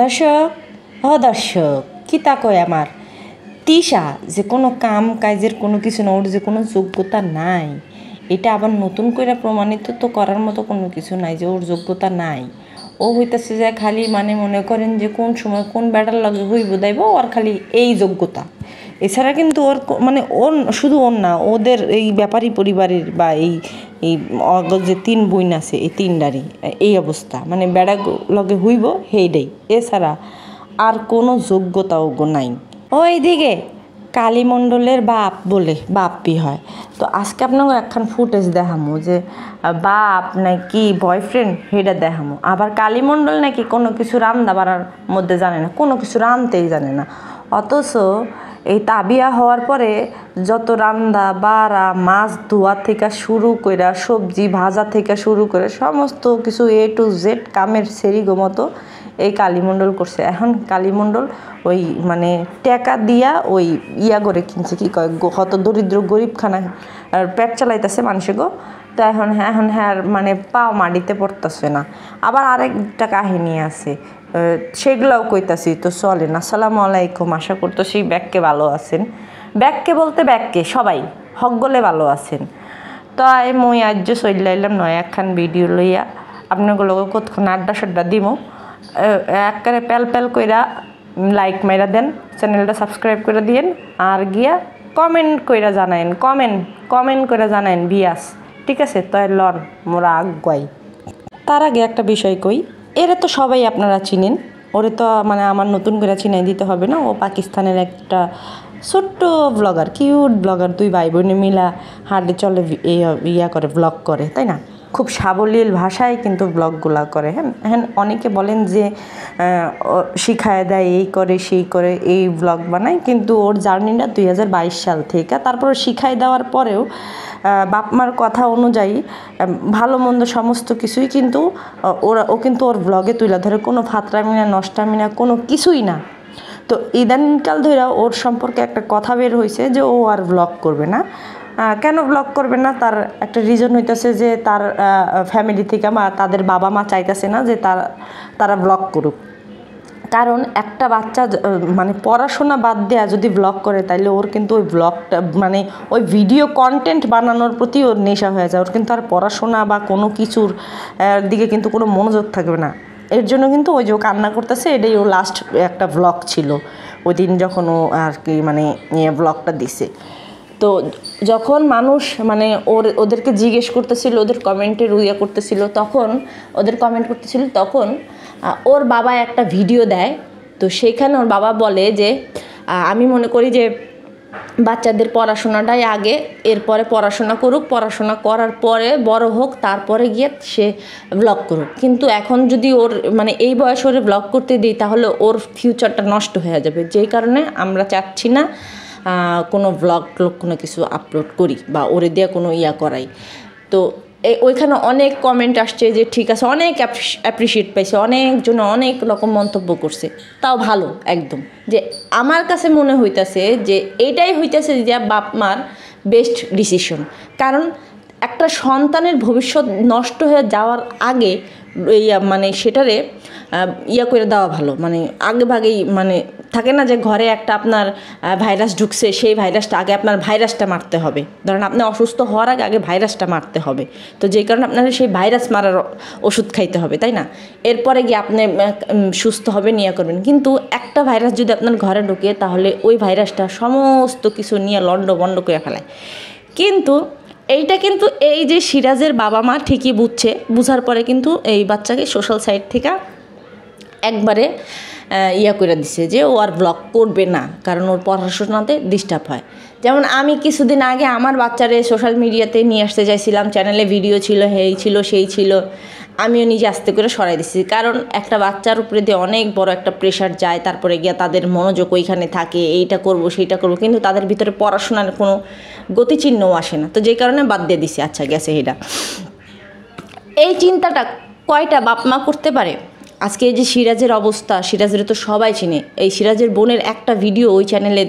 দর্শক হ দর্শক কি তা কয় আমার তৃষা যে কোনো কাম কাজের কোনো কিছু না ওর যে কোনো যোগ্যতা নাই এটা আবার নতুন করে প্রমাণিত তো করার মতো কোনো কিছু নাই যে ওর যোগ্যতা নাই ও হইতেছে যে খালি মানে মনে করেন যে কোন সময় কোন ব্যাটার লাগে হই বোধাইব ওর খালি এই যোগ্যতা এছাড়া কিন্তু ওর মানে ওর শুধু ওর না ওদের এই ব্যাপারী পরিবারের বা এই এই অগজ যে তিন বইন আছে এই তিনটারই এই অবস্থা মানে বেড়া লগে হইব সেইটাই এছাড়া আর কোনো যোগ্যতাও গো নাই ওইদিকে কালীমণ্ডলের বাপ বলে বাপি হয় তো আজকে আপনাকে একখান ফুটেজ দেখামো যে বাপ নাকি বয়ফ্রেন্ড সেটা দেখামো আবার কালীমণ্ডল নাকি কোনো কিছু রান্না বাড়ার মধ্যে জানে না কোনো কিছু রানতেই জানে না অথচ এই তাবিয়া হওয়ার পরে যত রান্দা বাড়া মাছ ধোয়া থেকে শুরু কইরা সবজি ভাজা থেকে শুরু করে সমস্ত কিছু এ টু জেড কামের সেরিগো মতো এই কালীমণ্ডল করছে এখন কালীমণ্ডল ওই মানে টেকা দিয়া ওই ইয়া করে কিনছে কি কয় হত দরিদ্র গরিবখানা পেট চালাইতেছে গো তো এখন হ্যাঁ, এখন হ্যাঁ মানে পাও মাটিতে পড়তেছে না আবার আরেকটা কাহিনী আছে সেগুলাও কইতাছি তো চলেন আসসালামু আলাইকুম আশা করতো সেই ব্যাগকে ভালো আছেন ব্যাগকে বলতে ব্যাগকে সবাই হকগলে ভালো আছেন তাই মই আজ চললাইলাম নয় একখান ভিডিও লইয়া আপনাগুলোকে কতক্ষণ আড্ডা সাড্ডা দিব একবারে প্যাল প্যাল কইরা লাইক মাইরা দেন চ্যানেলটা সাবস্ক্রাইব করে দিয়েন আর গিয়া কমেন্ট কইরা জানায়েন কমেন্ট কমেন্ট করে জানায়েন বিয়াস ঠিক আছে তয় লন মোরা আগুয়াই তার আগে একটা বিষয় কই এরা তো সবাই আপনারা চিনেন ওরে তো মানে আমার নতুন করে চিনাই দিতে হবে না ও পাকিস্তানের একটা ছোট্ট ব্লগার কিউট ব্লগার দুই ভাই বোনে মিলা হার্ডে চলে ইয়া করে ব্লগ করে তাই না খুব সাবলীল ভাষায় কিন্তু ব্লগগুলা করে হ্যাঁ হ্যাঁ অনেকে বলেন যে শিখায় দেয় এই করে সেই করে এই ব্লগ বানায় কিন্তু ওর জার্নিটা দুই সাল থেকে তারপর শিখায় দেওয়ার পরেও বাপমার কথা অনুযায়ী ভালো মন্দ সমস্ত কিছুই কিন্তু ওরা ও কিন্তু ওর ব্লগে তুলে ধরে কোনো ফাতরামিনা নষ্টামিনা কোনো কিছুই না তো ইদানিংকাল ধরে ওর সম্পর্কে একটা কথা বের হয়েছে যে ও আর ব্লগ করবে না কেন ব্লক করবে না তার একটা রিজন হইতেছে যে তার ফ্যামিলি থেকে মা তাদের বাবা মা চাইতেছে না যে তার তারা ব্লক করুক কারণ একটা বাচ্চা মানে পড়াশোনা বাদ দেওয়া যদি ব্লগ করে তাহলে ওর কিন্তু ওই ব্লগটা মানে ওই ভিডিও কন্টেন্ট বানানোর প্রতি ওর নেশা হয়ে যায় ওর কিন্তু আর পড়াশোনা বা কোনো কিছুর দিকে কিন্তু কোনো মনোযোগ থাকবে না এর জন্য কিন্তু ওই যে ও কান্না করতেছে এটাই ও লাস্ট একটা ব্লগ ছিল ওই দিন যখন ও আর কি মানে ব্লগটা ইয়ে দিছে তো যখন মানুষ মানে ওর ওদেরকে জিজ্ঞেস করতেছিল ওদের কমেন্টে রুইয়া করতেছিল তখন ওদের কমেন্ট করতেছিল তখন ওর বাবা একটা ভিডিও দেয় তো সেইখানে ওর বাবা বলে যে আমি মনে করি যে বাচ্চাদের পড়াশোনাটাই আগে এরপরে পড়াশোনা করুক পড়াশোনা করার পরে বড় হোক তারপরে গিয়ে সে ব্লগ করুক কিন্তু এখন যদি ওর মানে এই বয়স ওরে ব্লগ করতে দিই তাহলে ওর ফিউচারটা নষ্ট হয়ে যাবে যেই কারণে আমরা চাচ্ছি না কোনো ব্লগ ট্লগ কোনো কিছু আপলোড করি বা ওরে দিয়ে কোনো ইয়া করাই তো ওইখানে অনেক কমেন্ট আসছে যে ঠিক আছে অনেক অ্যাপ্রিসিয়েট পাইছে অনেকজন অনেক রকম মন্তব্য করছে তাও ভালো একদম যে আমার কাছে মনে হইতাছে যে এটাই হইতাছে যে বাপ মার বেস্ট ডিসিশন কারণ একটা সন্তানের ভবিষ্যৎ নষ্ট হয়ে যাওয়ার আগে মানে সেটারে ইয়া করে দেওয়া ভালো মানে আগে ভাগেই মানে থাকে না যে ঘরে একটা আপনার ভাইরাস ঢুকছে সেই ভাইরাসটা আগে আপনার ভাইরাসটা মারতে হবে ধরেন আপনি অসুস্থ হওয়ার আগে আগে ভাইরাসটা মারতে হবে তো যেই কারণে আপনার সেই ভাইরাস মারার ওষুধ খাইতে হবে তাই না এরপরে গিয়ে আপনি সুস্থ হবে নিয়ে করবেন কিন্তু একটা ভাইরাস যদি আপনার ঘরে ঢুকে তাহলে ওই ভাইরাসটা সমস্ত কিছু নিয়ে লন্ড বন্ড করে ফেলায় কিন্তু এইটা কিন্তু এই যে সিরাজের বাবা মা ঠিকই বুঝছে বুঝার পরে কিন্তু এই বাচ্চাকে সোশ্যাল সাইট থেকে একবারে ইয়া করে দিছে যে ও আর ব্লগ করবে না কারণ ওর পড়াশোনাতে ডিস্টার্ব হয় যেমন আমি কিছুদিন আগে আমার বাচ্চারে সোশ্যাল মিডিয়াতে নিয়ে আসতে চাইছিলাম চ্যানেলে ভিডিও ছিল হেই ছিল সেই ছিল আমিও নিজে আস্তে করে সরাই দিছি কারণ একটা বাচ্চার উপরে দিয়ে অনেক বড় একটা প্রেশার যায় তারপরে গিয়া তাদের মনোযোগ ওইখানে থাকে এইটা করব সেইটা করব কিন্তু তাদের ভিতরে পড়াশোনার কোনো গতিচিহ্নও আসে না তো যে কারণে বাদ দিয়ে দিছি আচ্ছা গেছে এটা এই চিন্তাটা কয়টা বাপ মা করতে পারে আজকে এই যে সিরাজের অবস্থা সিরাজের তো সবাই চিনে এই সিরাজের বোনের একটা ভিডিও ওই চ্যানেলে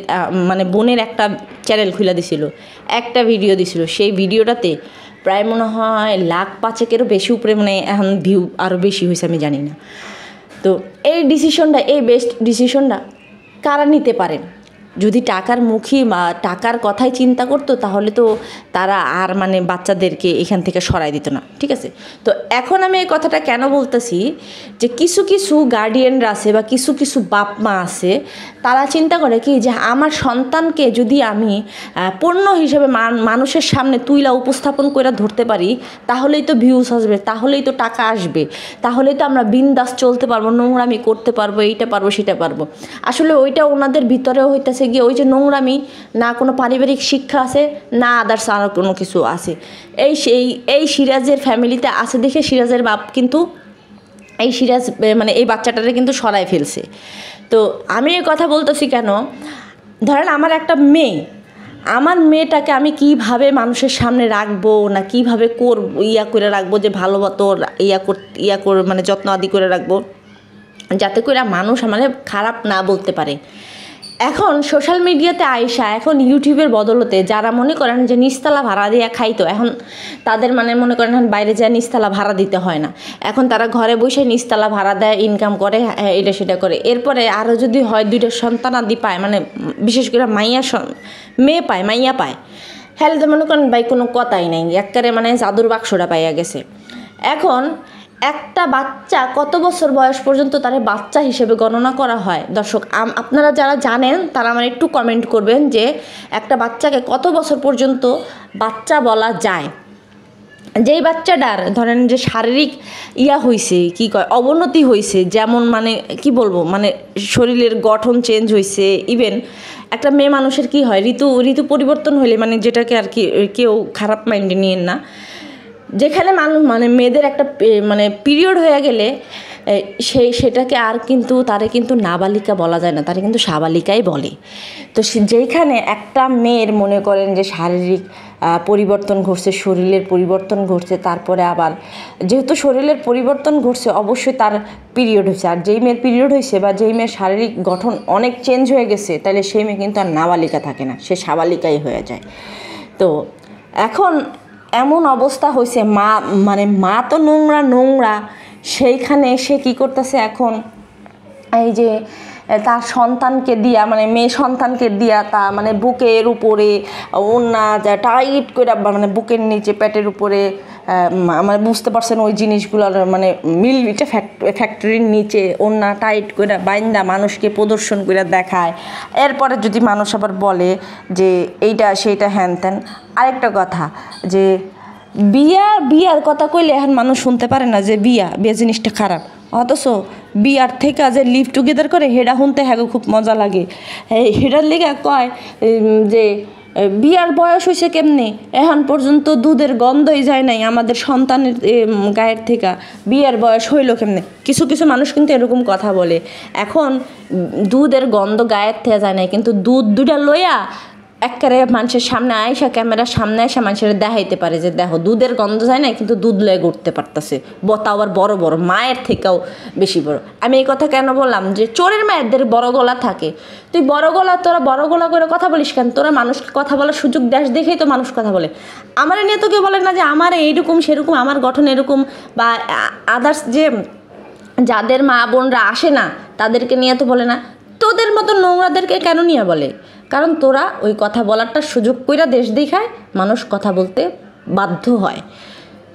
মানে বোনের একটা চ্যানেল খুলে দিছিল একটা ভিডিও দিছিল সেই ভিডিওটাতে প্রায় মনে হয় লাখ পাঁচেকেরও বেশি উপরে মানে এখন ভিউ আরও বেশি হয়েছে আমি জানি না তো এই ডিসিশনটা এই বেস্ট ডিসিশনটা কারা নিতে পারেন যদি টাকার মুখী টাকার কথাই চিন্তা করতো তাহলে তো তারা আর মানে বাচ্চাদেরকে এখান থেকে সরাই দিত না ঠিক আছে তো এখন আমি এই কথাটা কেন বলতেছি যে কিছু কিছু গার্ডিয়ানরা আছে বা কিছু কিছু বাপ মা আছে তারা চিন্তা করে কি যে আমার সন্তানকে যদি আমি পণ্য হিসেবে মানুষের সামনে তুইলা উপস্থাপন করে ধরতে পারি তাহলেই তো ভিউজ আসবে তাহলেই তো টাকা আসবে তাহলেই তো আমরা বিন্দাস চলতে পারবো নোংরামি করতে পারবো এইটা পারবো সেটা পারবো আসলে ওইটা ওনাদের ভিতরেও হইতেছে গিয়ে ওই যে নোংরামি না কোনো পারিবারিক শিক্ষা আছে না আদার্স আর কোনো কিছু আছে এই সেই এই সিরাজের ফ্যামিলিতে আছে দেখে সিরাজের বাপ কিন্তু এই সিরাজ মানে এই বাচ্চাটারে কিন্তু সরাই ফেলছে তো আমি এই কথা বলতেছি কেন ধরেন আমার একটা মেয়ে আমার মেয়েটাকে আমি কিভাবে মানুষের সামনে রাখবো না কিভাবে কর ইয়া করে রাখবো যে ভালো মতো ইয়া কর ইয়া কর মানে যত্ন আদি করে রাখবো যাতে করে মানুষ আমার মানে খারাপ না বলতে পারে এখন সোশ্যাল মিডিয়াতে আয়সা এখন ইউটিউবের বদলতে যারা মনে করেন যে নিস্তালা ভাড়া দিয়ে খাইতো এখন তাদের মানে মনে করেন বাইরে যায় নিস্তালা ভাড়া দিতে হয় না এখন তারা ঘরে বসে নিস্তালা ভাড়া দেয় ইনকাম করে হ্যাঁ, এটা সেটা করে এরপরে আরও যদি হয় দুইটা সন্তানাদি পায় মানে বিশেষ করে মাইয়া মেয়ে পায় মাইয়া পায় হ্যালে তো মনে করেন ভাই কোনো কথাই নাই একবারে মানে জাদুর বাক্সটা পাইয়া গেছে এখন একটা বাচ্চা কত বছর বয়স পর্যন্ত তাদের বাচ্চা হিসেবে গণনা করা হয় দর্শক আপনারা যারা জানেন তারা আমার একটু কমেন্ট করবেন যে একটা বাচ্চাকে কত বছর পর্যন্ত বাচ্চা বলা যায় যেই বাচ্চাটার ধরেন যে শারীরিক ইয়া হয়েছে কি কয় অবনতি হয়েছে যেমন মানে কি বলবো মানে শরীরের গঠন চেঞ্জ হয়েছে ইভেন একটা মেয়ে মানুষের কি হয় ঋতু ঋতু পরিবর্তন হলে মানে যেটাকে আর কি কেউ খারাপ মাইন্ডে নিয়ে না যেখানে মানুষ মানে মেয়েদের একটা মানে পিরিয়ড হয়ে গেলে সেই সেটাকে আর কিন্তু তারে কিন্তু নাবালিকা বলা যায় না তারা কিন্তু সাবালিকাই বলে তো যেইখানে একটা মেয়ের মনে করেন যে শারীরিক পরিবর্তন ঘটছে শরীরের পরিবর্তন ঘটছে তারপরে আবার যেহেতু শরীরের পরিবর্তন ঘটছে অবশ্যই তার পিরিয়ড হয়েছে আর যেই মেয়ের পিরিয়ড হয়েছে বা যেই মেয়ের শারীরিক গঠন অনেক চেঞ্জ হয়ে গেছে তাহলে সেই মেয়ে কিন্তু আর নাবালিকা থাকে না সে সাবালিকাই হয়ে যায় তো এখন এমন অবস্থা হয়েছে মা মানে মা তো নোংরা নোংরা সেইখানে সে কি করতেছে এখন এই যে তার সন্তানকে দিয়া মানে মেয়ে সন্তানকে দিয়া তা মানে বুকের উপরে ওনা যা টাইট করে মানে বুকের নিচে প্যাটের উপরে মানে বুঝতে পারছেন ওই জিনিসগুলোর মানে মিল এটা ফ্যাক্টরির নিচে ওনা টাইট করে বাইন্দা মানুষকে প্রদর্শন করে দেখায় এরপরে যদি মানুষ আবার বলে যে এইটা সেইটা হ্যান ত্যান আরেকটা কথা যে বিয়া বিয়ার কথা কইলে এখন মানুষ শুনতে পারে না যে বিয়া বিয়ে জিনিসটা খারাপ অথচ বিয়ার থেকে যে লিভ টুগেদার করে হেডা শুনতে হ্যাঁ খুব মজা লাগে হেডার লেগে কয় যে বিয়ার বয়স হয়েছে কেমনি এখন পর্যন্ত দুধের গন্ধই যায় নাই আমাদের সন্তানের গায়ের থেকে বিয়ার বয়স হইলো কেমনে কিছু কিছু মানুষ কিন্তু এরকম কথা বলে এখন দুধের গন্ধ গায়ের থেকে যায় নাই কিন্তু দুধ দুটা লইয়া একবারে মানুষের সামনে আয়সা ক্যামেরার সামনে আসা মানুষের দেখাইতে পারে যে দেখো দুধের গন্ধ যায় না কিন্তু দুধ লয়ে ঘুরতে পারতেছে তাও আবার বড় বড় মায়ের থেকেও বেশি বড় আমি এই কথা কেন বললাম যে চোরের মায়েরদের বড় গলা থাকে তুই বড় গলা তোরা বড় গলা করে কথা বলিস কেন তোরা মানুষকে কথা বলার সুযোগ দেশ দেখেই তো মানুষ কথা বলে আমার নিয়ে তো কেউ বলে না যে আমার এইরকম সেরকম আমার গঠন এরকম বা আদার্স যে যাদের মা বোনরা আসে না তাদেরকে নিয়ে তো বলে না তোদের মতো নোংরাদেরকে কেন নিয়ে বলে কারণ তোরা ওই কথা বলারটা সুযোগ কইরা দেশ দেখায় মানুষ কথা বলতে বাধ্য হয়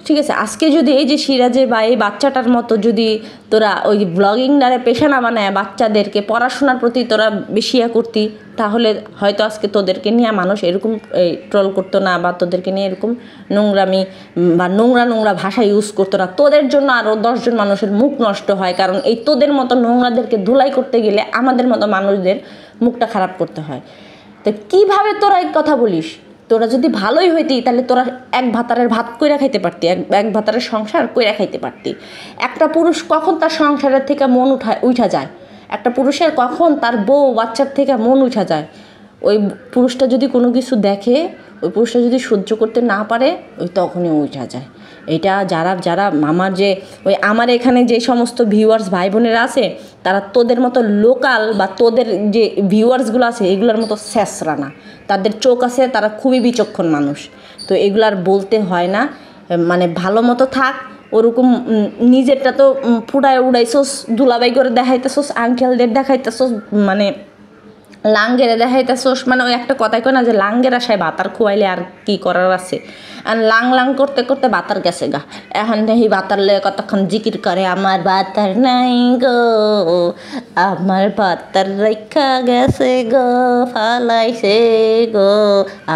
ঠিক আছে আজকে যদি এই যে সিরাজের বা এই বাচ্চাটার মতো যদি তোরা ওই ব্লগিং নারে পেশা না বানায় বাচ্চাদেরকে পড়াশোনার প্রতি তোরা বেশি ইয়া করতি তাহলে হয়তো আজকে তোদেরকে নিয়ে মানুষ এরকম ট্রল করতো না বা তোদেরকে নিয়ে এরকম নোংরামি বা নোংরা নোংরা ভাষা ইউজ করতো না তোদের জন্য আরও দশজন মানুষের মুখ নষ্ট হয় কারণ এই তোদের মতো নোংরাদেরকে ধুলাই করতে গেলে আমাদের মতো মানুষদের মুখটা খারাপ করতে হয় তো কীভাবে তোরা এই কথা বলিস তোরা যদি ভালোই হইতি তাহলে তোরা এক ভাতারের ভাত কইরা খাইতে পারতি এক এক ভাতারের সংসার কইরা খাইতে পারতি একটা পুরুষ কখন তার সংসারের থেকে মন উঠা উঠা যায় একটা পুরুষের কখন তার বউ বাচ্চার থেকে মন উঠা যায় ওই পুরুষটা যদি কোনো কিছু দেখে ওই পুরুষটা যদি সহ্য করতে না পারে ওই তখনই উঠা যায় এটা যারা যারা আমার যে ওই আমার এখানে যে সমস্ত ভিউয়ার্স ভাই বোনেরা আছে তারা তোদের মতো লোকাল বা তোদের যে ভিউয়ার্সগুলো আছে এগুলোর মতো স্যাঁচরা না তাদের চোখ আছে তারা খুবই বিচক্ষণ মানুষ তো এগুলার বলতে হয় না মানে ভালো মতো থাক ওরকম নিজেরটা তো ফুটায় উড়াইছোস দুলাবাই করে দেখাইতেছোস আঙ্কেলদের দেখাইতেছোস মানে লাঙ্গেরে সোস মানে ওই একটা কথাই কয় না যে লাঙ্গের আশায় বাতার খুয়াইলে আর কি করার আছে আর লাং লাং করতে করতে বাতার গেছে গা এখন দেখি বাতার লয়ে কতক্ষণ জিকির করে আমার বাতার নাই গো আমার বাতার রেখা গেছে গো ফালাইছে গো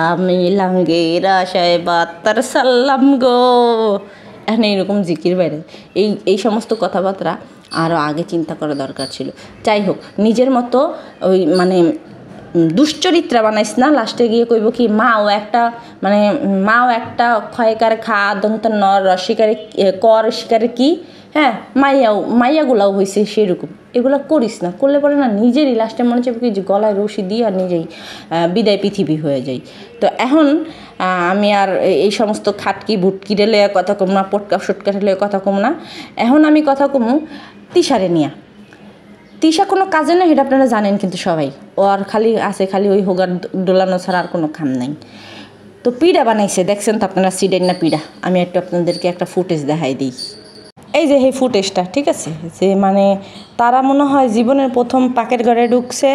আমি লাঙ্গের আশায় বাতার সাল্লাম গো আর এইরকম জিকির বাইরে এই এই সমস্ত কথাবার্তা আরও আগে চিন্তা করা দরকার ছিল যাই হোক নিজের মতো ওই মানে দুশ্চরিত্রা বানাইস না লাস্টে গিয়ে কইব কি মাও একটা মানে মাও একটা ক্ষয়কার খা দন্ত নর শিকারে কর শিকারে কি হ্যাঁ মাইয়াও মাইয়াগুলাও হয়েছে সেরকম এগুলো করিস না করলে পরে না নিজেরই লাস্টে মনে হচ্ছে কি গলায় রশি দিয়ে আর নিজেই বিদায় পৃথিবী হয়ে যাই তো এখন আমি আর এই সমস্ত খাটকি ভুটকি রেলে কথা কম না পটকা সটকা রেলে কথা কম না এখন আমি কথা কমু তিসারে নিয়া তিসা কোনো কাজে না সেটা আপনারা জানেন কিন্তু সবাই ও আর খালি আছে খালি ওই হোগার ডোলানো ছাড়া আর কোনো খাম নাই তো পিড়া বানাইছে দেখছেন তো আপনারা সিডেন না পিড়া আমি একটু আপনাদেরকে একটা ফুটেজ দেখাই দিই এই যে এই ফুটেজটা ঠিক আছে যে মানে তারা মনে হয় জীবনের প্রথম পাকের ঘরে ঢুকছে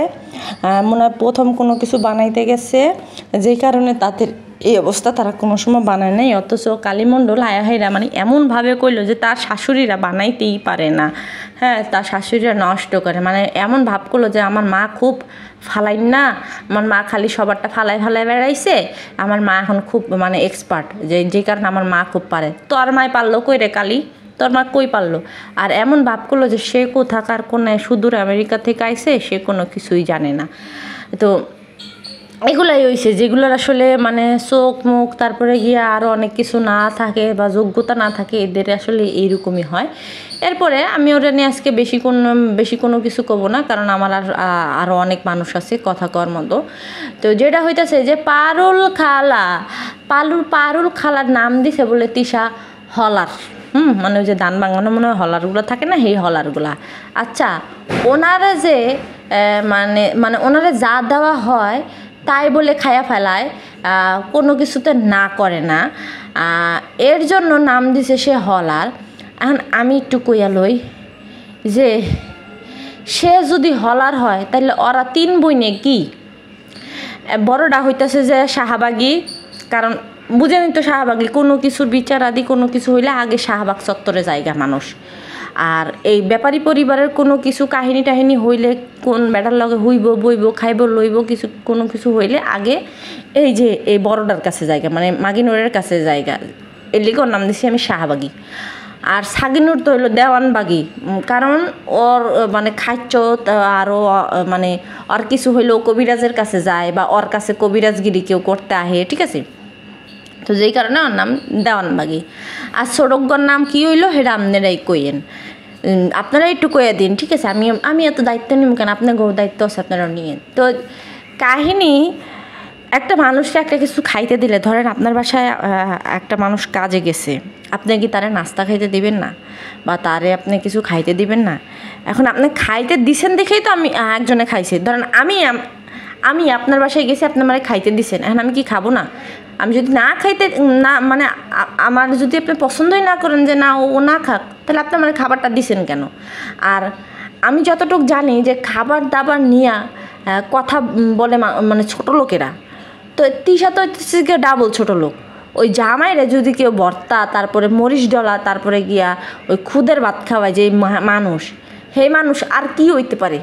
মনে হয় প্রথম কোনো কিছু বানাইতে গেছে যেই কারণে তাদের এই অবস্থা তারা কোনো সময় বানায় নাই অথচ কালীমণ্ডল আয়াহাইরা মানে এমনভাবে কইল যে তার শাশুড়িরা বানাইতেই পারে না হ্যাঁ তার শাশুড়িরা নষ্ট করে মানে এমন ভাব করলো যে আমার মা খুব ফালাইন না আমার মা খালি সবারটা ফালাই ফালাই বেড়াইছে আমার মা এখন খুব মানে এক্সপার্ট যে যে কারণে আমার মা খুব পারে তো আর মায় পারলো কই রে কালী তোর মা কই পারলো আর এমন ভাব করলো যে সে কোথাকার কোনো সুদূর আমেরিকা থেকে আইসে সে কোনো কিছুই জানে না তো এগুলাই হয়েছে যেগুলোর আসলে মানে চোখ মুখ তারপরে গিয়ে আরও অনেক কিছু না থাকে বা যোগ্যতা না থাকে এদের আসলে এইরকমই হয় এরপরে আমি ওরা নিয়ে আজকে বেশি কোনো বেশি কোনো কিছু করবো না কারণ আমার আর আরও অনেক মানুষ আছে কথা কর মতো তো যেটা হইতেছে যে পারুল খালা পালুর পারুল খালার নাম দিছে বলে তিশা হলার হুম মানে ওই যে দান বাঙানো মনে হয় হলারগুলো থাকে না সেই হলারগুলা আচ্ছা ওনারা যে মানে মানে ওনারা যা দেওয়া হয় তাই বলে খায়া ফেলায় কোনো কিছুতে না করে না এর জন্য নাম দিছে সে হলার এখন আমি একটু কইয়া লই যে সে যদি হলার হয় তাহলে ওরা তিন বইনে কি বড়টা হইতেছে যে শাহাবাগি কারণ বুঝেনি তো শাহবাগে কোনো কিছুর বিচার আদি কোনো কিছু হইলে আগে শাহবাগ চত্বরে জায়গা মানুষ আর এই ব্যাপারী পরিবারের কোনো কিছু কাহিনী টাহিনী হইলে কোন বেটার লগে হইব বইব খাইব লইব কিছু কোনো কিছু হইলে আগে এই যে এই বড়ডার কাছে জায়গা মানে মাগিনোরের কাছে জায়গা এর লিগে ওর নাম দিছি আমি শাহবাগি আর সাগিনুর তো হইলো দেওয়ানবাগি কারণ ওর মানে খাদ্য আরও মানে ওর কিছু হইলেও কবিরাজের কাছে যায় বা ওর কাছে কবিরাজগিরি কেউ করতে আহে ঠিক আছে তো যেই কারণে ওর নাম দেওয়ানবাগি আর সড়কগর নাম কী হইলো সেটা আপনারাই কইয়েন আপনারা একটু কয়ে দিন ঠিক আছে আমি আমি এত দায়িত্ব নিম কেন আপনার গরু দায়িত্ব আছে আপনারা নিয়ে তো কাহিনী একটা মানুষকে একটা কিছু খাইতে দিলে ধরেন আপনার বাসায় একটা মানুষ কাজে গেছে আপনি কি তারে নাস্তা খাইতে দিবেন না বা তারে আপনি কিছু খাইতে দিবেন না এখন আপনি খাইতে দিছেন দেখেই তো আমি একজনে খাইছি ধরেন আমি আমি আপনার বাসায় গেছি আপনার মারে খাইতে দিছেন এখন আমি কি খাবো না আমি যদি না খাইতে না মানে আমার যদি আপনি পছন্দই না করেন যে না ও না খাক তাহলে আপনি আমার খাবারটা দিছেন কেন আর আমি যতটুকু জানি যে খাবার দাবার নিয়া কথা বলে মানে ছোট লোকেরা তো তিশা তো কেউ ডাবল ছোট লোক ওই জামাইরে যদি কেউ বর্তা তারপরে মরিচ ডলা তারপরে গিয়া ওই খুদের ভাত খাওয়ায় যে মানুষ সেই মানুষ আর কি হইতে পারে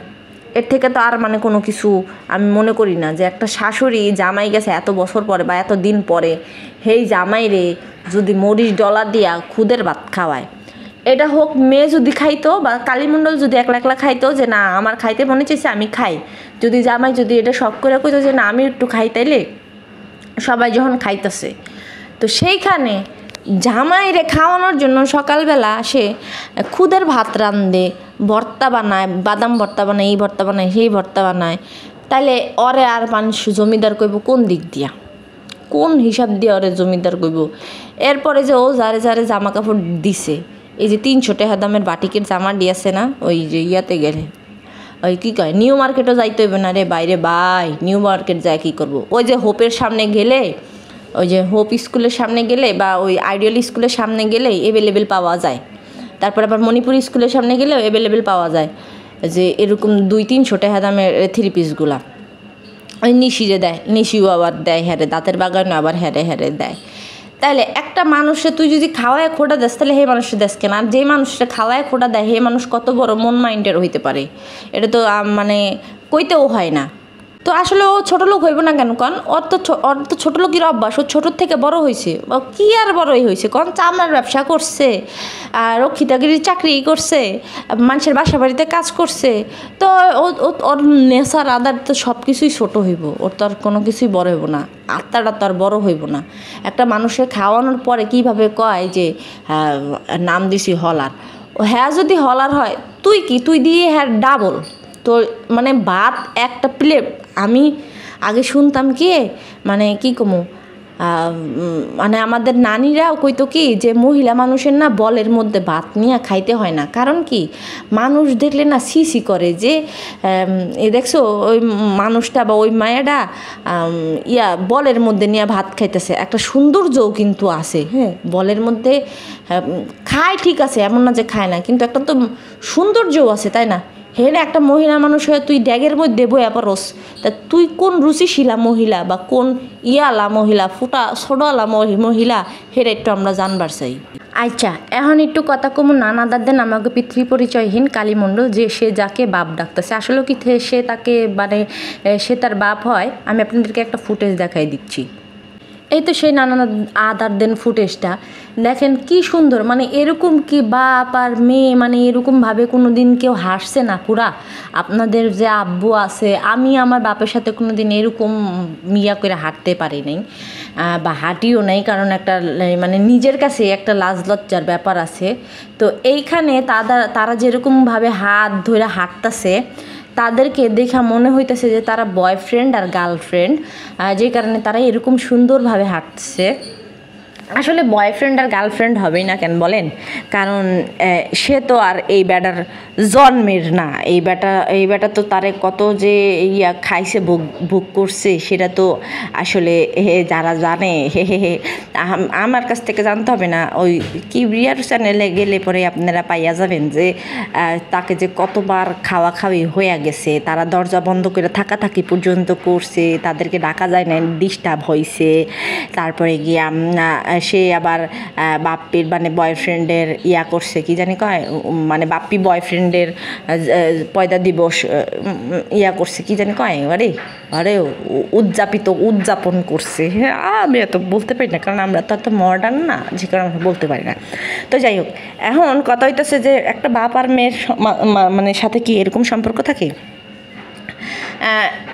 এর থেকে তো আর মানে কোনো কিছু আমি মনে করি না যে একটা শাশুড়ি জামাই গেছে এত বছর পরে বা এত দিন পরে হেই জামাই রে যদি মরিচ ডলা দিয়া খুদের ভাত খাওয়ায় এটা হোক মেয়ে যদি খাইতো বা কালীমণ্ডল যদি একলা একলা খাইতো যে না আমার খাইতে মনে চাইছে আমি খাই যদি জামাই যদি এটা শখ করে কইতো যে না আমি একটু খাই তাইলে সবাই যখন খাইতেছে তো সেইখানে জামাইরে খাওয়ানোর জন্য সকালবেলা সে খুদের ভাত রান্ধে ভর্তা বানায় বাদাম ভর্তা বানায় এই ভর্তা বানায় সেই ভর্তা বানায় তাহলে অরে আর মানুষ জমিদার কইব কোন দিক দিয়া কোন হিসাব দিয়ে ওরে জমিদার কইব এরপরে যে ও যারে যারে জামা কাপড় দিছে এই যে তিন ছোটে হাদামের বাটিকের জামা দিয়েছে না ওই যে ইয়াতে গেলে ওই কী কয় নিউ মার্কেটও যাইতে হইবে না রে বাইরে বাই নিউ মার্কেট যায় কী করবো ওই যে হোপের সামনে গেলে ওই যে হোপ স্কুলের সামনে গেলে বা ওই আইডিয়াল স্কুলের সামনে গেলেই অ্যাভেলেবেল পাওয়া যায় তারপর আবার মণিপুর স্কুলের সামনে গেলেও অ্যাভেলেবেল পাওয়া যায় যে এরকম দুই তিন টাকা দামের থ্রি পিসগুলা ওই নিশিরে দেয় নিশিও আবার দেয় হ্যারে দাঁতের বাগানও আবার হ্যারে হ্যারে দেয় তাহলে একটা মানুষে তুই যদি খাওয়ায় খোটা দেস তাহলে হে মানুষে দেশ কেন আর যে মানুষটা খাওয়ায় খোটা দেয় হে মানুষ কত বড় মন মাইন্ডের হইতে পারে এটা তো মানে কইতেও হয় না তো আসলে ও ছোটো লোক হইব না কেন কন ওর তো ওর তো ছোটো লোকের অভ্যাস ও ছোটোর থেকে বড় হয়েছে ও কী আর বড়ই হয়েছে কন চামড়ার ব্যবসা করছে আর রক্ষিতাগিরির চাকরি করছে মানুষের বাসা বাড়িতে কাজ করছে তো ওর নেশার আদার তো সব কিছুই ছোটো হইব ওর তো আর কোনো কিছুই বড় হইব না আত্মাটা তো আর বড় হইব না একটা মানুষকে খাওয়ানোর পরে কিভাবে কয় যে নাম দিছি হলার ও হ্যাঁ যদি হলার হয় তুই কি তুই দিয়ে হ্যাঁ ডাবল তো মানে ভাত একটা প্লেট আমি আগে শুনতাম কি মানে কি কমু মানে আমাদের নানিরাও কইতো কি যে মহিলা মানুষের না বলের মধ্যে ভাত নিয়ে খাইতে হয় না কারণ কি মানুষ দেখলে না সিসি করে যে এ দেখছো ওই মানুষটা বা ওই মায়াটা ইয়া বলের মধ্যে নিয়ে ভাত খাইতেছে একটা সৌন্দর্যও কিন্তু আছে হ্যাঁ বলের মধ্যে খায় ঠিক আছে এমন না যে খায় না কিন্তু একটা তো সৌন্দর্যও আছে তাই না হেন একটা মহিলা মানুষ হয়ে তুই ড্যাগের মধ্যে দেবো পারস তা তুই কোন রুচিশিলা মহিলা বা কোন ইয়ালা মহিলা ফুটা সোডালা মহিলা সেটা একটু আমরা জানবার চাই আচ্ছা এখন একটু কথা কমু নানা দাদের আমাকে পৃথিবী পরিচয়হীন কালীমণ্ডল যে সে যাকে বাপ ডাকতেছে আসলে কি সে তাকে মানে সে তার বাপ হয় আমি আপনাদেরকে একটা ফুটেজ দেখাই দিচ্ছি এই তো সেই নানান আদার দেন ফুটেজটা দেখেন কি সুন্দর মানে এরকম কি বাপ আর মেয়ে মানে এরকমভাবে কোনো দিন কেউ হাসছে না পুরা আপনাদের যে আব্বু আছে আমি আমার বাপের সাথে কোনো দিন এরকম মিয়া করে হাঁটতে পারি নাই বা হাঁটিও নাই কারণ একটা মানে নিজের কাছে একটা লাজ লজ্জার ব্যাপার আছে তো এইখানে তারা তারা যেরকমভাবে হাত ধরে হাঁটতাছে তাদেরকে দেখা মনে হইতেছে যে তারা বয়ফ্রেন্ড আর গার্লফ্রেন্ড যে কারণে তারা এরকম সুন্দরভাবে হাঁটছে আসলে বয়ফ্রেন্ড আর গার্লফ্রেন্ড হবেই না কেন বলেন কারণ সে তো আর এই ব্যাটার জন্মের না এই ব্যাটা এই ব্যাটা তো তারে কত যে ইয়া খাইছে ভোগ ভোগ করছে সেটা তো আসলে হে যারা জানে হে হে হে আমার কাছ থেকে জানতে হবে না ওই কিবরিয়ার চ্যানেলে গেলে পরে আপনারা পাইয়া যাবেন যে তাকে যে কতবার খাওয়া খাওয়ি হয়ে গেছে তারা দরজা বন্ধ করে থাকা থাকি পর্যন্ত করছে তাদেরকে ডাকা যায় না ডিস্টার্ব হয়েছে তারপরে গিয়ে সে আবার বাপ্পির মানে বয়ফ্রেন্ডের ইয়া করছে কি জানি কয় মানে বাপ্পি বয়ফ্রেন্ডের পয়দা দিবস ইয়া করছে কি জানি কয় আরে আরে উদযাপিত উদযাপন করছে হ্যাঁ আমি এত বলতে পারি না কারণ আমরা তো এত মডার্ন না যে কারণে আমরা বলতে পারি না তো যাই হোক এখন কথা হইতেছে যে একটা বাপ আর মেয়ের মানে সাথে কি এরকম সম্পর্ক থাকে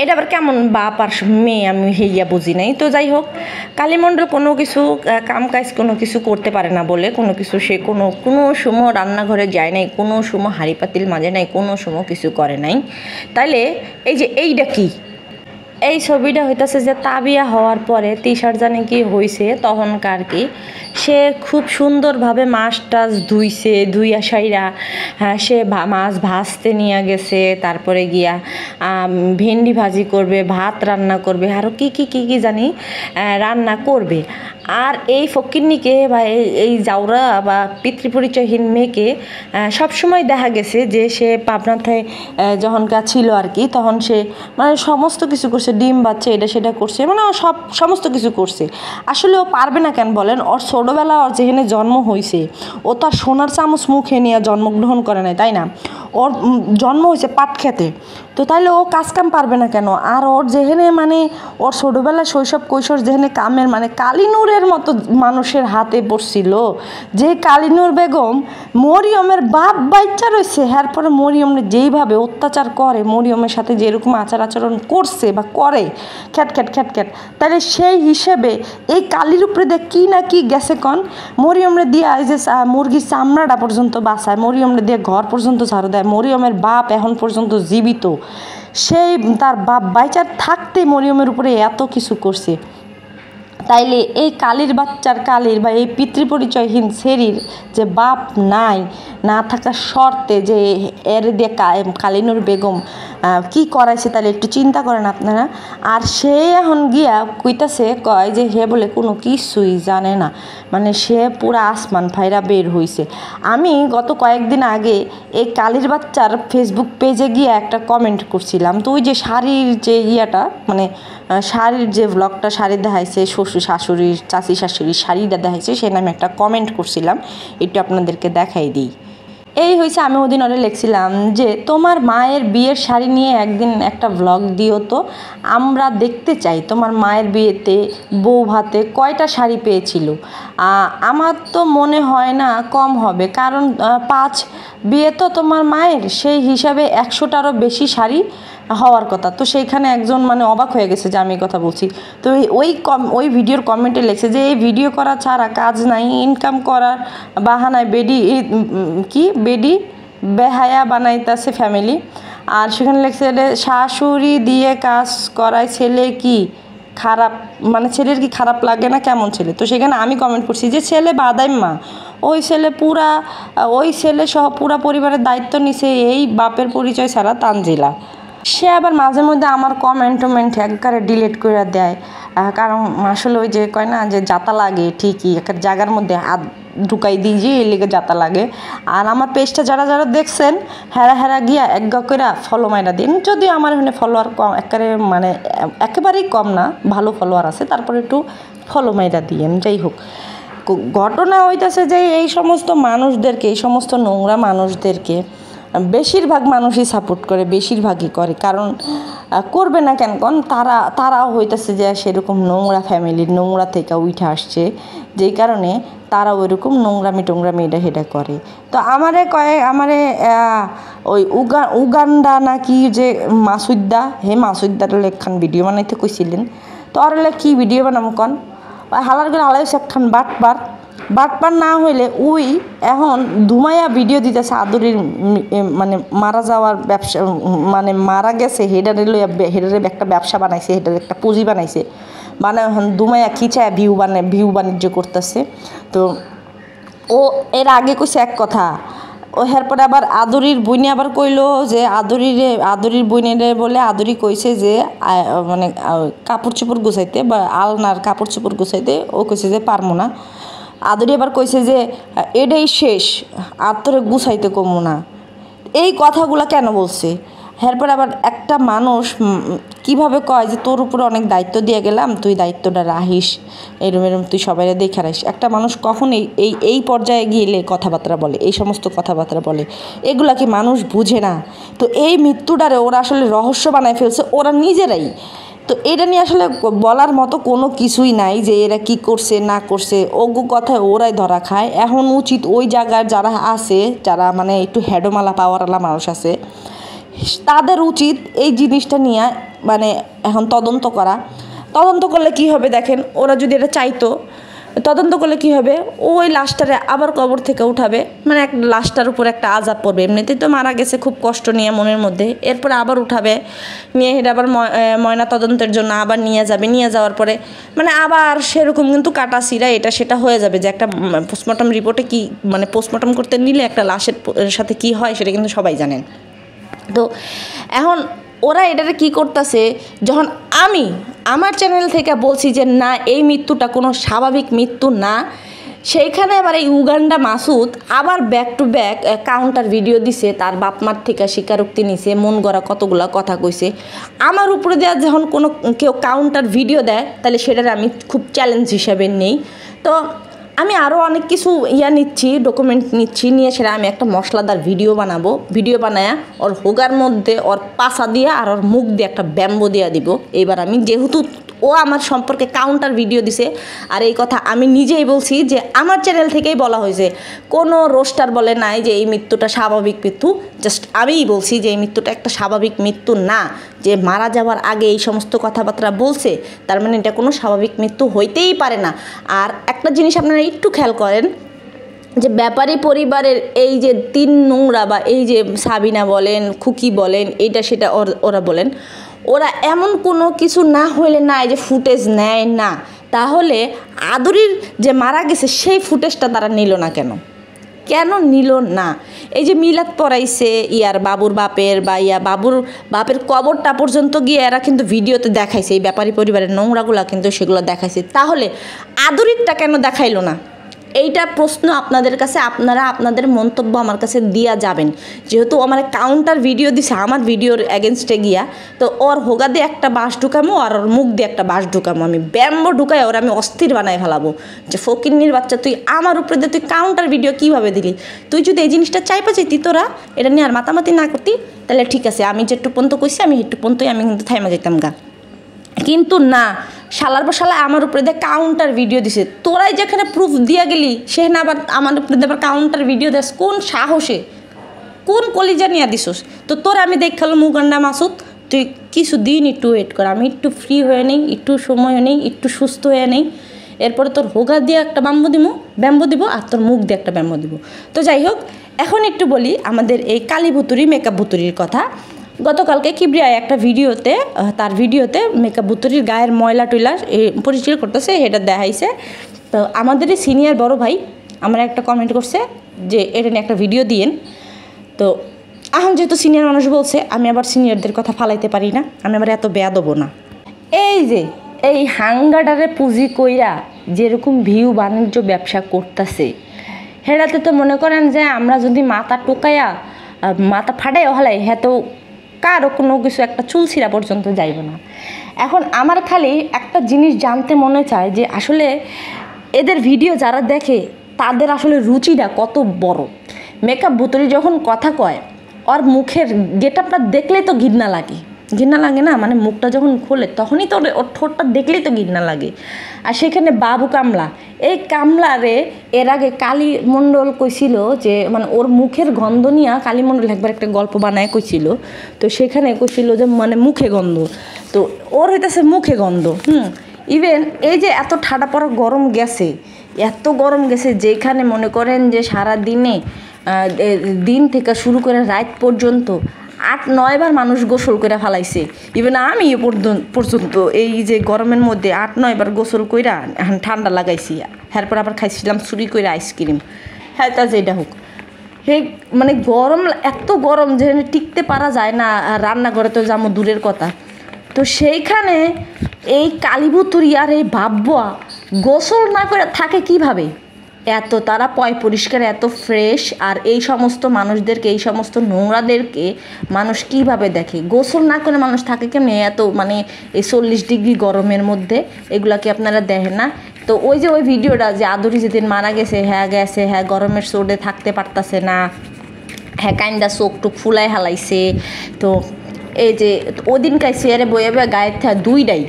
এটা আবার কেমন বাপ আর মেয়ে আমি হেইয়া বুঝি নাই তো যাই হোক কালীমণ্ডল কোনো কিছু কাম কাজ কোনো কিছু করতে পারে না বলে কোনো কিছু সে কোনো কোনো সময় রান্নাঘরে যায় নাই কোনো সময় হাঁড়ি পাতিল মাঝে নাই কোনো সময় কিছু করে নাই তাইলে এই যে এইটা কী এই ছবিটা হইতাছে যে তাবিয়া হওয়ার পরে তিশার জানি কি হয়েছে তখনকার কি সে খুব সুন্দরভাবে মাছ টাছ ধুইছে ধুইয়া সাইরা হ্যাঁ সে মাছ ভাজতে নিয়ে গেছে তারপরে গিয়া ভেন্ডি ভাজি করবে ভাত রান্না করবে আরও কি কি কি কি জানি রান্না করবে আর এই ফকিরনিকে বা এই জাউরা বা পিতৃপরিচয়হীন মেয়েকে সবসময় দেখা গেছে যে সে পাবনাথায় যখনকার ছিল আর কি তখন সে মানে সমস্ত কিছু করছে ডিম বাচ্চা এটা সেটা করছে মানে সব সমস্ত কিছু করছে আসলে ও পারবে না কেন বলেন ওর ছোটোবেলা ওর যেখানে জন্ম হয়েছে ও তার সোনার চামচ মুখে নিয়ে জন্মগ্রহণ করে নাই তাই না ওর জন্ম হয়েছে পাট খেতে তো তাহলে ও কাজ কাম পারবে না কেন আর ওর যেহেনে মানে ওর ছোটোবেলা শৈশব কৈশোর যেহেনে কামের মানে কালিনুরের মতো মানুষের হাতে পড়ছিল যে কালিনুর বেগম মরিয়মের বাপ বাচ্চা রয়েছে হ্যার পরে মরিয়মরে যেইভাবে অত্যাচার করে মরিয়মের সাথে যেরকম আচার আচরণ করছে বা করে খ্যাট খ্যাট খ্যাট খ্যাট তাহলে সেই হিসেবে এই কালির উপরে দেখ কী না কি গেছে কন মরিয়মরে দিয়ে আয় যে মুরগির চামড়াটা পর্যন্ত বাসায় মরিয়মরে দিয়ে ঘর পর্যন্ত ছাড়ো দেয় মরিয়মের বাপ এখন পর্যন্ত জীবিত সেই তার বাপ বাইচার থাকতে মরিয়মের উপরে এত কিছু করছে তাইলে এই কালির বাচ্চার কালির বা এই পিতৃপরিচয়হীন শেরির যে বাপ নাই না থাকার শর্তে যে এর দিয়ে কালিনুর বেগম কি করাইছে তাহলে একটু চিন্তা করেন আপনারা আর সে এখন গিয়া কইতাছে কয় যে হে বলে কোনো কিছুই জানে না মানে সে পুরা আসমান ফাইরা বের হইছে আমি গত কয়েকদিন আগে এই কালির বাচ্চার ফেসবুক পেজে গিয়ে একটা কমেন্ট করছিলাম তো ওই যে শাড়ির যে ইয়াটা মানে শাড়ির যে ব্লগটা শাড়ি দেখাইছে শ্বশুর শাশুড়ির চাষি শাশুড়ির শাড়িটা দেখাইছে সে নামে একটা কমেন্ট করছিলাম একটু আপনাদেরকে দেখাই দিই এই হয়েছে আমি ওদিন ওরে লিখছিলাম যে তোমার মায়ের বিয়ের শাড়ি নিয়ে একদিন একটা ব্লগ দিও তো আমরা দেখতে চাই তোমার মায়ের বিয়েতে বউ ভাতে কয়টা শাড়ি পেয়েছিল আমার তো মনে হয় না কম হবে কারণ পাঁচ বিয়ে তো তোমার মায়ের সেই হিসাবে একশোটারও বেশি শাড়ি হওয়ার কথা তো সেইখানে একজন মানে অবাক হয়ে গেছে যে আমি কথা বলছি তো ওই কম ওই ভিডিওর কমেন্টে লেখছে যে এই ভিডিও করা ছাড়া কাজ নাই ইনকাম করার বাহানায় বেডি কি বেডি বেহায়া বানাইতাছে ফ্যামিলি আর সেখানে লেখছে শাশুড়ি দিয়ে কাজ করায় ছেলে কি খারাপ মানে ছেলের কি খারাপ লাগে না কেমন ছেলে তো সেখানে আমি কমেন্ট করছি যে ছেলে বাদাই মা ওই ছেলে পুরা ওই ছেলে সহ পুরা পরিবারের দায়িত্ব নিছে এই বাপের পরিচয় ছাড়া তানজিলা সে আবার মাঝে মধ্যে আমার কমেন্ট টমেন্ট একবারে ডিলিট করে দেয় কারণ আসলে ওই যে কয় না যে জাতা লাগে ঠিকই একটা জায়গার মধ্যে হাত ঢুকাই দিয়ে যে এই লেগে জাতা লাগে আর আমার পেজটা যারা যারা দেখছেন হেরা হেরা গিয়া এক গকেরা ফলো মাইরা দিন যদিও আমার এখানে ফলোয়ার কম একবারে মানে একেবারেই কম না ভালো ফলোয়ার আছে তারপরে একটু ফলো মাইরা দিয়েন যাই হোক ঘটনা হইতেছে যে এই সমস্ত মানুষদেরকে এই সমস্ত নোংরা মানুষদেরকে বেশিরভাগ মানুষই সাপোর্ট করে বেশিরভাগই করে কারণ করবে না কেন কারণ তারা তারাও হইতেছে যে সেরকম নোংরা ফ্যামিলির নোংরা থেকে উঠে আসছে যেই কারণে তারা ওইরকম নোংরামি টোংরামি এটা সেটা করে তো আমারে কয়েক আমারে ওই উগা উগান্ডা নাকি যে মাসুদ্দা হে মাসুদ্দার লেখান ভিডিও বানাইতে কইছিলেন তো আর কি ভিডিও বানাবো কন হালার করে হালাইছে একখান বাট বাট বাটপার না হইলে উই এখন ধুমাইয়া ভিডিও দিতেছে আদরির মানে মারা যাওয়ার ব্যবসা মানে মারা গেছে হেডারে লইয়া হেডারে একটা ব্যবসা বানাইছে হেডারে একটা পুঁজি বানাইছে বানায় মানে এখন ধুমাইয়া খিচায় ভিউ বানায় ভিউ বাণিজ্য করতেছে তো ও এর আগে কইছে এক কথা ও হেরপরে আবার আদরির বইনে আবার কইল যে আদরির আদরির বইনেরে বলে আদরি কইছে যে মানে কাপড় চোপড় গুছাইতে বা আলনার কাপড় চোপড় গুছাইতে ও কইছে যে পারমো না আদরি এবার কইছে যে এটাই শেষ আর তোরে গুছাইতে কমো না এই কথাগুলা কেন বলছে এরপর আবার একটা মানুষ কিভাবে কয় যে তোর উপরে অনেক দায়িত্ব দিয়ে গেলাম তুই দায়িত্বটা রাহিস এরম এরম তুই সবাই দেখে রাখিস একটা মানুষ কখন এই এই এই পর্যায়ে গেলে কথাবার্তা বলে এই সমস্ত কথাবার্তা বলে এগুলা কি মানুষ বুঝে না তো এই মৃত্যুটারে ওরা আসলে রহস্য বানায় ফেলছে ওরা নিজেরাই তো এটা নিয়ে আসলে বলার মতো কোনো কিছুই নাই যে এরা কি করছে না করছে অজ্ঞ কথায় ওরাই ধরা খায় এখন উচিত ওই জায়গার যারা আছে যারা মানে একটু হেডোমালা পাওয়ারওয়ালা মানুষ আছে তাদের উচিত এই জিনিসটা নিয়ে মানে এখন তদন্ত করা তদন্ত করলে কি হবে দেখেন ওরা যদি এটা চাইতো তদন্ত করলে কি হবে ওই লাশটারে আবার কবর থেকে উঠাবে মানে এক লাশটার উপর একটা আজাব পড়বে এমনিতেই তো মারা গেছে খুব কষ্ট নিয়ে মনের মধ্যে এরপরে আবার উঠাবে নিয়ে হেঁটে আবার ময়না তদন্তের জন্য আবার নিয়ে যাবে নিয়ে যাওয়ার পরে মানে আবার সেরকম কিন্তু কাটাছিরা এটা সেটা হয়ে যাবে যে একটা পোস্টমর্টম রিপোর্টে কি মানে পোস্টমর্টম করতে নিলে একটা লাশের সাথে কি হয় সেটা কিন্তু সবাই জানেন তো এখন ওরা এটাতে কি করতেছে যখন আমি আমার চ্যানেল থেকে বলছি যে না এই মৃত্যুটা কোনো স্বাভাবিক মৃত্যু না সেইখানে আবার এই উগান্ডা মাসুদ আবার back to back counter video দিছে তার বাপ মার থেকে স্বীকারোক্তি নিছে মন গড়া কতগুলো কথা কইছে আমার উপরে দেওয়া যখন কোনো কেউ কাউন্টার ভিডিও দেয় তাহলে সেটার আমি খুব চ্যালেঞ্জ হিসাবে নেই তো আমি আরও অনেক কিছু ইয়া নিচ্ছি ডকুমেন্ট নিচ্ছি নিয়ে সেটা আমি একটা মশলাদার ভিডিও বানাবো ভিডিও বানায়া ওর হোগার মধ্যে ওর পাশা দিয়ে আর ওর মুখ দিয়ে একটা ব্যাম্বো দিয়া দিব এবার আমি যেহেতু ও আমার সম্পর্কে কাউন্টার ভিডিও দিছে আর এই কথা আমি নিজেই বলছি যে আমার চ্যানেল থেকেই বলা হয়েছে কোনো রোস্টার বলে নাই যে এই মৃত্যুটা স্বাভাবিক মৃত্যু জাস্ট আমিই বলছি যে এই মৃত্যুটা একটা স্বাভাবিক মৃত্যু না যে মারা যাওয়ার আগে এই সমস্ত কথাবার্তা বলছে তার মানে এটা কোনো স্বাভাবিক মৃত্যু হইতেই পারে না আর একটা জিনিস আপনারা একটু খেয়াল করেন যে ব্যাপারী পরিবারের এই যে তিন নোংরা বা এই যে সাবিনা বলেন খুকি বলেন এটা সেটা ওরা বলেন ওরা এমন কোনো কিছু না হইলে না এই যে ফুটেজ নেয় না তাহলে আদরির যে মারা গেছে সেই ফুটেজটা তারা নিল না কেন কেন নিল না এই যে মিলাদ পড়াইছে ইয়ার বাবুর বাপের বা ইয়া বাবুর বাপের কবরটা পর্যন্ত গিয়ে এরা কিন্তু ভিডিওতে দেখাইছে এই ব্যাপারী পরিবারের নোংরাগুলা কিন্তু সেগুলো দেখাইছে তাহলে আদরিকটা কেন দেখাইলো না এইটা প্রশ্ন আপনাদের কাছে আপনারা আপনাদের মন্তব্য আমার কাছে দিয়া যাবেন যেহেতু আমার কাউন্টার ভিডিও দিছে আমার ভিডিওর এগেনস্টে গিয়া তো ওর হোগা দিয়ে একটা বাঁশ ঢুকামো আর ওর মুখ দিয়ে একটা বাঁশ ঢুকামো আমি ব্যাম্ব ঢুকাই ওর আমি অস্থির বানায় ফেলাবো যে ফকিরনির বাচ্চা তুই আমার উপরে দিয়ে তুই কাউন্টার ভিডিও কীভাবে দিলি তুই যদি এই জিনিসটা চাইপা তুই তোরা এটা নিয়ে আর মাতামাতি না করতি তাহলে ঠিক আছে আমি যেটুক পর্যন্ত কইছি আমি সেটুক পর্যন্তই আমি কিন্তু থাইমা যেতাম গা কিন্তু না শালার পর শালা আমার উপরে দেখ কাউন্টার ভিডিও দিছে তোরাই যেখানে প্রুফ দিয়ে গেলি সেখানে আবার আমার উপরে আবার কাউন্টার ভিডিও দেস কোন সাহসে কোন কলিজা নিয়ে দিছস তো তোর আমি দেখালাম মুগান্ডা মাসুদ তুই কিছু দিন একটু ওয়েট কর আমি একটু ফ্রি হয়ে নেই একটু সময় নেই একটু সুস্থ হয়ে নেই এরপরে তোর হোগা দিয়ে একটা ব্যাম্ব দিব ব্যাম্ব দিব আর তোর মুখ দিয়ে একটা ব্যাম্ব দিব তো যাই হোক এখন একটু বলি আমাদের এই কালী ভুতুরি মেকআপ ভুতুরির কথা গতকালকে কিবরিয়ায় একটা ভিডিওতে তার ভিডিওতে মেকআপ বুতরির গায়ের ময়লা টয়লা পরিচয় করতেছে এটা দেখাইছে তো আমাদেরই সিনিয়র বড় ভাই আমার একটা কমেন্ট করছে যে এটা নিয়ে একটা ভিডিও দিয়েন তো এখন যেহেতু সিনিয়র মানুষ বলছে আমি আবার সিনিয়রদের কথা ফালাইতে পারি না আমি আবার এত বেয়া দেবো না এই যে এই হাঙ্গাডারে পুঁজি কইরা যেরকম ভিউ বাণিজ্য ব্যবসা করতেছে হেরাতে তো মনে করেন যে আমরা যদি মাথা টোকাইয়া মাথা ফাটাই হলাই হ্যাঁ তো কারো কোনো কিছু একটা চুলসিরা পর্যন্ত যাইব না এখন আমার খালি একটা জিনিস জানতে মনে চায় যে আসলে এদের ভিডিও যারা দেখে তাদের আসলে রুচিটা কত বড় মেকআপ বোতলি যখন কথা কয় ওর মুখের গেট আপটা দেখলে তো ঘৃণা লাগে ঘৃণা লাগে না মানে মুখটা যখন খোলে তখনই তো ওর ঠোঁটটা দেখলেই তো ঘৃণা লাগে আর সেখানে বাবু কামলা এই কামলারে এর আগে কালী মণ্ডল কইছিল যে মানে ওর মুখের গন্ধ নিয়ে কালী মণ্ডল একবার একটা গল্প বানায় কইছিল তো সেখানে কইছিল যে মানে মুখে গন্ধ তো ওর হইতেছে মুখে গন্ধ হুম ইভেন এই যে এত ঠাডা পড়া গরম গেছে এত গরম গেছে যেখানে মনে করেন যে সারা দিনে দিন থেকে শুরু করে রাত পর্যন্ত আট নয়বার মানুষ গোসল করে ফালাইছে ইভেন আমি পর্যন্ত এই যে গরমের মধ্যে আট নয়বার গোসল কইরা এখন ঠান্ডা লাগাইছি এরপর আবার খাইছিলাম চুরি করে আইসক্রিম হ্যাঁ তা যেটা হোক হে মানে গরম এত গরম যে টিকতে পারা যায় না রান্নাঘরে তো যাবো দূরের কথা তো সেইখানে এই আর এই ভাববা গোসল না করে থাকে কিভাবে এত তারা পয় পরিষ্কার এত ফ্রেশ আর এই সমস্ত মানুষদেরকে এই সমস্ত নোংরাদেরকে মানুষ কিভাবে দেখে গোসল না করে মানুষ থাকে কেমনি এত মানে এই চল্লিশ ডিগ্রি গরমের মধ্যে এগুলাকে আপনারা দেখেন না তো ওই যে ওই ভিডিওটা যে আদরি যেদিন মারা গেছে হ্যাঁ গেছে হ্যাঁ গরমের সোডে থাকতে পারতাছে না হ্যাঁ কাইন্দা চোখ টুক ফুলাই হালাইছে তো এই যে ওদিনকার চেয়ারে বয়ে বয়ে গায়ের থা দুইটাই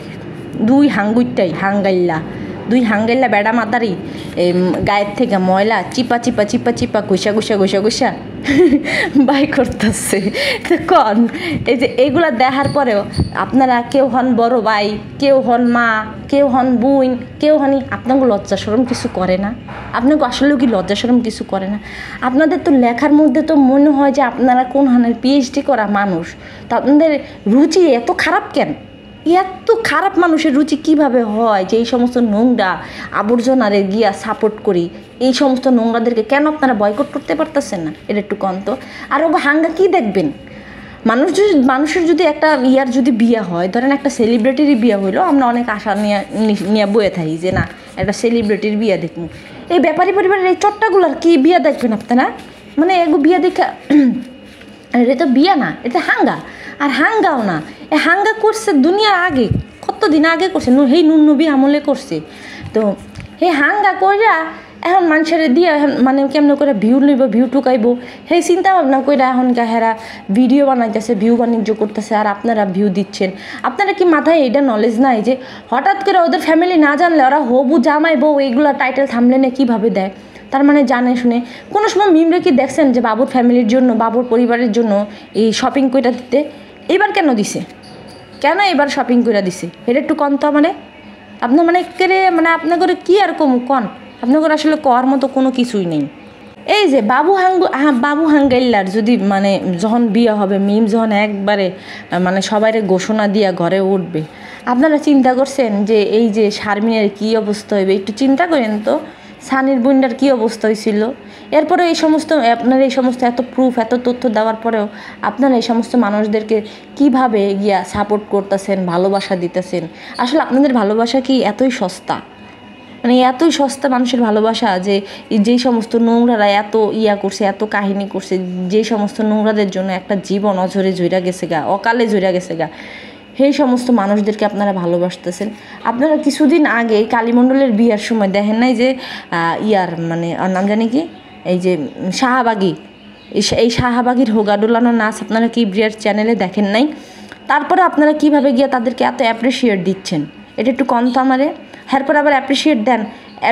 দুই হাঙ্গুইটাই হাঙ্গাইল্লা দুই হাঙ্গেল্লা বেড়া মাতারি গায়ের থেকে ময়লা চিপা চিপা চিপা চিপা গুসা গুসা গুসা গুসা বাই করতেছে তো কন এই যে এগুলা দেখার পরেও আপনারা কেউ হন বড় ভাই কেউ হন মা কেউ হন বোন কেউ হনি আপনাকে লজ্জা সরম কিছু করে না আপনাকে আসলেও কি লজ্জা সরম কিছু করে না আপনাদের তো লেখার মধ্যে তো মনে হয় যে আপনারা কোন হানের পিএইচডি করা মানুষ তো আপনাদের রুচি এত খারাপ কেন এত খারাপ মানুষের রুচি কিভাবে হয় যে এই সমস্ত নোংরা আবর্জনারে গিয়া সাপোর্ট করি এই সমস্ত নোংরাদেরকে কেন আপনারা বয়কট করতে পারতেছেন না এটা একটু কন্ত আর ও হাঙ্গা কী দেখবেন মানুষ যদি মানুষের যদি একটা ইয়ার যদি বিয়ে হয় ধরেন একটা সেলিব্রিটির বিয়ে হইলো আমরা অনেক আশা নিয়ে নিয়ে বয়ে থাকি যে না একটা সেলিব্রিটির বিয়ে দেখুন এই ব্যাপারী পরিবারের এই চট্টাগুলোর কি বিয়ে দেখবেন আপনারা মানে এগো বিয়ে দেখা এটা তো বিয়ে না এটা হাঙ্গা আর হাঙ্গাও না এ হাঙ্গা করছে দুনিয়ার আগে কতদিন আগে করছে সেই নুনবি আমলে করছে তো সেই হাঙ্গা কইরা এখন মানুষের দিয়ে মানে কেমন করে ভিউ নিব ভিউ টুকাইব সেই চিন্তা ভাবনা কইরা এখন হেরা ভিডিও বানাইতেছে ভিউ বাণিজ্য করতেছে আর আপনারা ভিউ দিচ্ছেন আপনারা কি মাথায় এটা নলেজ নাই যে হঠাৎ করে ওদের ফ্যামিলি না জানলে ওরা হবু জামাই বউ এইগুলো টাইটেল থামলে না কীভাবে দেয় তার মানে জানে শুনে কোনো সময় মিমরে কি দেখছেন যে বাবুর ফ্যামিলির জন্য বাবুর পরিবারের জন্য এই শপিং কইটা দিতে এবার কেন দিছে কেন এবার শপিং করে দিছে এটা একটু কন তো মানে আপনার মানে একেরে মানে আপনাদের কি আর কম কন আপনাদের আসলে কর মতো কোনো কিছুই নেই এই যে বাবু হাঙ্গু বাবু হাঙ্গাইল্লার যদি মানে যখন বিয়ে হবে মিম যখন একবারে মানে সবাইরে ঘোষণা দিয়া ঘরে উঠবে আপনারা চিন্তা করছেন যে এই যে শারমিনের কি অবস্থা হইবে একটু চিন্তা করেন তো সানির বুইন্ডার কী অবস্থা হয়েছিল এরপরে এই সমস্ত আপনার এই সমস্ত এত প্রুফ এত তথ্য দেওয়ার পরেও আপনারা এই সমস্ত মানুষদেরকে কিভাবে গিয়া সাপোর্ট করতেছেন ভালোবাসা দিতেছেন আসলে আপনাদের ভালোবাসা কি এতই সস্তা মানে এতই সস্তা মানুষের ভালোবাসা যে যেই সমস্ত নোংরারা এত ইয়া করছে এত কাহিনী করছে যেই সমস্ত নোংরাদের জন্য একটা জীবন অঝরে জুড়া গেছে গা অকালে জুড়া গেছে গা সেই সমস্ত মানুষদেরকে আপনারা ভালোবাসতেছেন আপনারা কিছুদিন আগে কালীমণ্ডলের বিয়ার সময় দেখেন নাই যে ইয়ার মানে নাম জানি কি এই যে শাহাবাগি এই শাহাবাগির হোগা ডোলানো নাচ আপনারা কি বিয়ার চ্যানেলে দেখেন নাই তারপরে আপনারা কিভাবে গিয়ে তাদেরকে এত অ্যাপ্রিসিয়েট দিচ্ছেন এটা একটু কম তো আমারে এরপর আবার অ্যাপ্রিসিয়েট দেন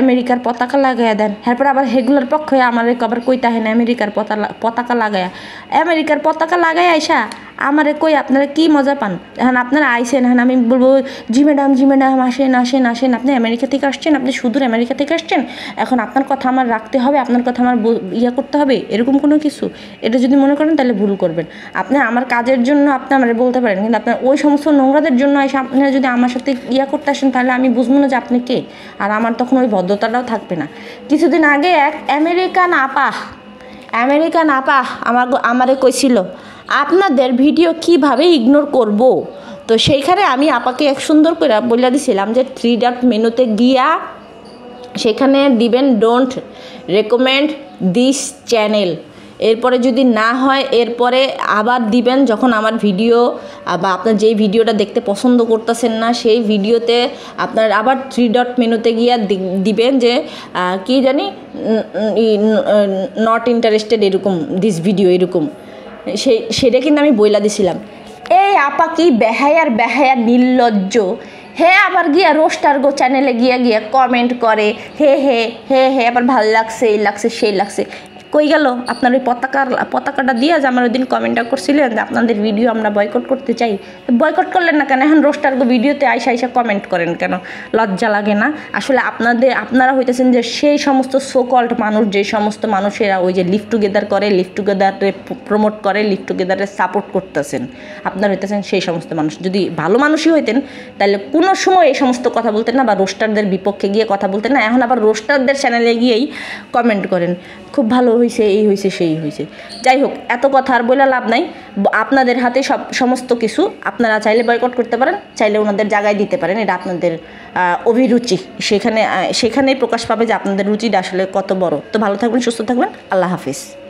আমেরিকার পতাকা লাগাইয়া দেন এরপর আবার হেগুলার পক্ষে আমাদের আবার কইতা হেন আমেরিকার পতাকা পতাকা লাগায়া আমেরিকার পতাকা লাগাইয়া আইসা আমারে কই আপনারা কি মজা পান এখন আপনারা আইসেন হ্যাঁ আমি বলবো জি ম্যাডাম জি ম্যাডাম আসেন আসেন আসেন আপনি আমেরিকা থেকে আসছেন আপনি সুদূর আমেরিকা থেকে আসছেন এখন আপনার কথা আমার রাখতে হবে আপনার কথা আমার ইয়া করতে হবে এরকম কোনো কিছু এটা যদি মনে করেন তাহলে ভুল করবেন আপনি আমার কাজের জন্য আপনি আমার বলতে পারেন কিন্তু আপনার ওই সমস্ত নোংরাদের জন্য এসে আপনারা যদি আমার সাথে ইয়া করতে আসেন তাহলে আমি বুঝবো না যে আপনি কে আর আমার তখন ওই ভদ্রতাটাও থাকবে না কিছুদিন আগে এক আমেরিকান আপা আমেরিকান আপা আমার আমারে কইছিল আপনাদের ভিডিও কিভাবে ইগনোর করব। তো সেইখানে আমি আপাকে এক সুন্দর করে বলে দিছিলাম যে থ্রি ডট মেনুতে গিয়া সেখানে দিবেন ডোন্ট রেকমেন্ড দিস চ্যানেল এরপরে যদি না হয় এরপরে আবার দিবেন যখন আমার ভিডিও বা আপনার যেই ভিডিওটা দেখতে পছন্দ করতেছেন না সেই ভিডিওতে আপনার আবার থ্রি ডট মেনুতে গিয়া দিবেন যে কি জানি নট ইন্টারেস্টেড এরকম দিস ভিডিও এরকম সে সেটা কিন্তু আমি বইলা দিছিলাম এই আপা কি বেহায়ার বেহায়ার নির্লজ্জ হে আবার গিয়া রোস্টার গো চ্যানেলে গিয়া গিয়া কমেন্ট করে হে হে হে হে আবার ভাল লাগছে এই লাগছে সেই লাগছে কই গেল আপনার ওই পতাকা পতাকাটা দিয়ে যে আমার ওই দিন কমেন্টটা করছিলেন যে আপনাদের ভিডিও আমরা বয়কট করতে চাই বয়কট করলেন না কেন এখন রোস্টার ভিডিওতে আইসা আইসা কমেন্ট করেন কেন লজ্জা লাগে না আসলে আপনাদের আপনারা হইতেছেন যে সেই সমস্ত সোকল্ড মানুষ যে সমস্ত মানুষেরা ওই যে লিভ টুগেদার করে লিভ টুগেদারকে প্রমোট করে লিভ টুগেদারে সাপোর্ট করতেছেন আপনারা হইতেছেন সেই সমস্ত মানুষ যদি ভালো মানুষই হইতেন তাহলে কোনো সময় এই সমস্ত কথা বলতেন না বা রোস্টারদের বিপক্ষে গিয়ে কথা বলতেন না এখন আবার রোস্টারদের চ্যানেলে গিয়েই কমেন্ট করেন খুব ভালো হয়েছে এই হয়েছে সেই হয়েছে যাই হোক এত কথা আর বলে লাভ নাই আপনাদের হাতে সব সমস্ত কিছু আপনারা চাইলে বয়কট করতে পারেন চাইলে ওনাদের জায়গায় দিতে পারেন এটা আপনাদের অভিরুচি সেখানে সেখানেই প্রকাশ পাবে যে আপনাদের রুচিটা আসলে কত বড় তো ভালো থাকবেন সুস্থ থাকবেন আল্লাহ হাফিজ